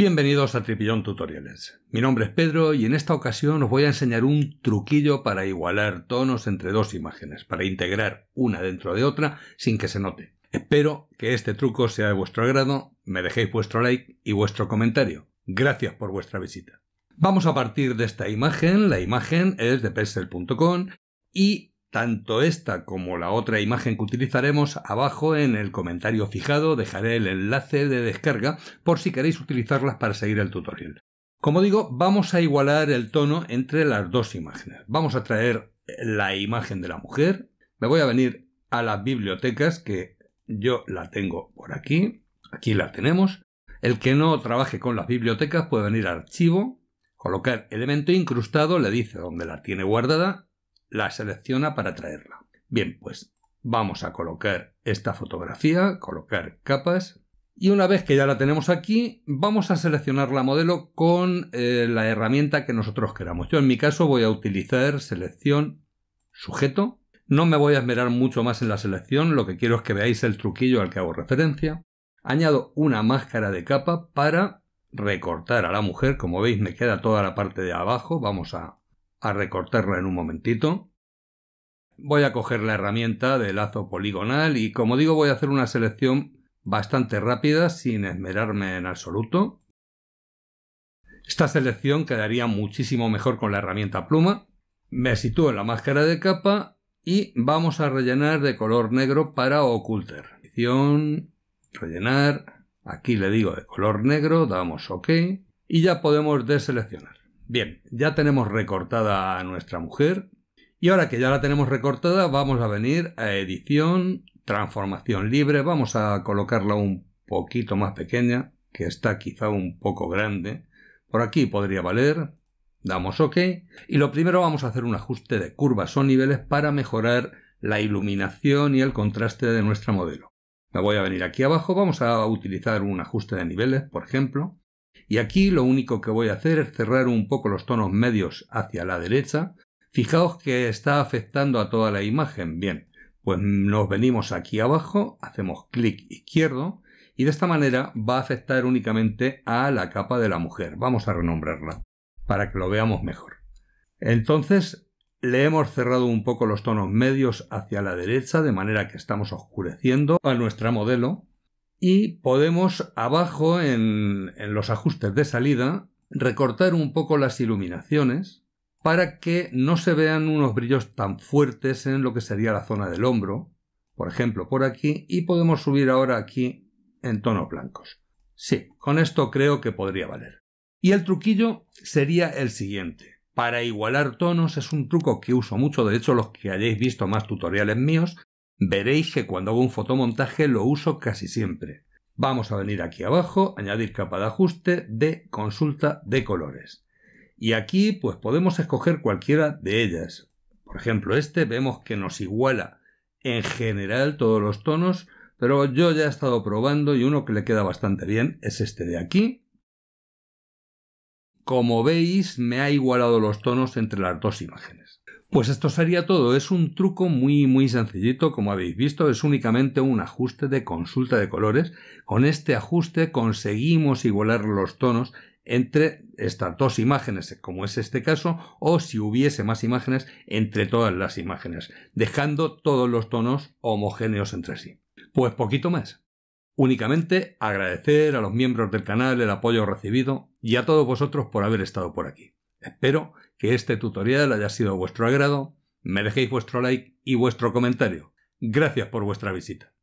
Bienvenidos a Tripillón Tutoriales. Mi nombre es Pedro y en esta ocasión os voy a enseñar un truquillo para igualar tonos entre dos imágenes, para integrar una dentro de otra sin que se note. Espero que este truco sea de vuestro agrado, me dejéis vuestro like y vuestro comentario. Gracias por vuestra visita. Vamos a partir de esta imagen, la imagen es de pexel.com y tanto esta como la otra imagen que utilizaremos abajo en el comentario fijado dejaré el enlace de descarga por si queréis utilizarlas para seguir el tutorial. Como digo, vamos a igualar el tono entre las dos imágenes. Vamos a traer la imagen de la mujer. Me voy a venir a las bibliotecas que yo la tengo por aquí. Aquí la tenemos. El que no trabaje con las bibliotecas puede venir a archivo, colocar elemento incrustado, le dice dónde la tiene guardada la selecciona para traerla. Bien, pues vamos a colocar esta fotografía, colocar capas y una vez que ya la tenemos aquí, vamos a seleccionar la modelo con eh, la herramienta que nosotros queramos. Yo en mi caso voy a utilizar selección sujeto. No me voy a esmerar mucho más en la selección, lo que quiero es que veáis el truquillo al que hago referencia. Añado una máscara de capa para recortar a la mujer. Como veis me queda toda la parte de abajo. Vamos a a recortarla en un momentito. Voy a coger la herramienta de lazo poligonal y como digo voy a hacer una selección bastante rápida sin esmerarme en absoluto. Esta selección quedaría muchísimo mejor con la herramienta pluma. Me sitúo en la máscara de capa y vamos a rellenar de color negro para ocultar. Rellenar, aquí le digo de color negro, damos OK y ya podemos deseleccionar. Bien, ya tenemos recortada a nuestra mujer. Y ahora que ya la tenemos recortada, vamos a venir a edición, transformación libre. Vamos a colocarla un poquito más pequeña, que está quizá un poco grande. Por aquí podría valer. Damos OK. Y lo primero vamos a hacer un ajuste de curvas o niveles para mejorar la iluminación y el contraste de nuestra modelo. Me voy a venir aquí abajo, vamos a utilizar un ajuste de niveles, por ejemplo. Y aquí lo único que voy a hacer es cerrar un poco los tonos medios hacia la derecha. Fijaos que está afectando a toda la imagen. Bien, pues nos venimos aquí abajo, hacemos clic izquierdo y de esta manera va a afectar únicamente a la capa de la mujer. Vamos a renombrarla para que lo veamos mejor. Entonces le hemos cerrado un poco los tonos medios hacia la derecha de manera que estamos oscureciendo a nuestra modelo y podemos abajo en, los ajustes de salida recortar un poco las iluminaciones para que no se vean unos brillos tan fuertes en lo que sería la zona del hombro, por ejemplo por aquí, y podemos subir ahora aquí en tonos blancos. Sí, con esto creo que podría valer. Y el truquillo sería el siguiente. Para igualar tonos es un truco que uso mucho, de hecho los que hayáis visto más tutoriales míos Veréis que cuando hago un fotomontaje lo uso casi siempre. Vamos a venir aquí abajo, añadir capa de ajuste de consulta de colores. Y aquí pues podemos escoger cualquiera de ellas. Por ejemplo, este vemos que nos iguala en general todos los tonos, pero yo ya he estado probando y uno que le queda bastante bien es este de aquí. Como veis, me ha igualado los tonos entre las dos imágenes. Pues esto sería todo. Es un truco muy muy sencillito, como habéis visto, es únicamente un ajuste de consulta de colores. Con este ajuste conseguimos igualar los tonos entre estas dos imágenes, como es este caso, o si hubiese más imágenes, entre todas las imágenes, dejando todos los tonos homogéneos entre sí. Pues poquito más. Únicamente agradecer a los miembros del canal el apoyo recibido y a todos vosotros por haber estado por aquí. Espero que este tutorial haya sido a vuestro agrado, me dejéis vuestro like y vuestro comentario. Gracias por vuestra visita.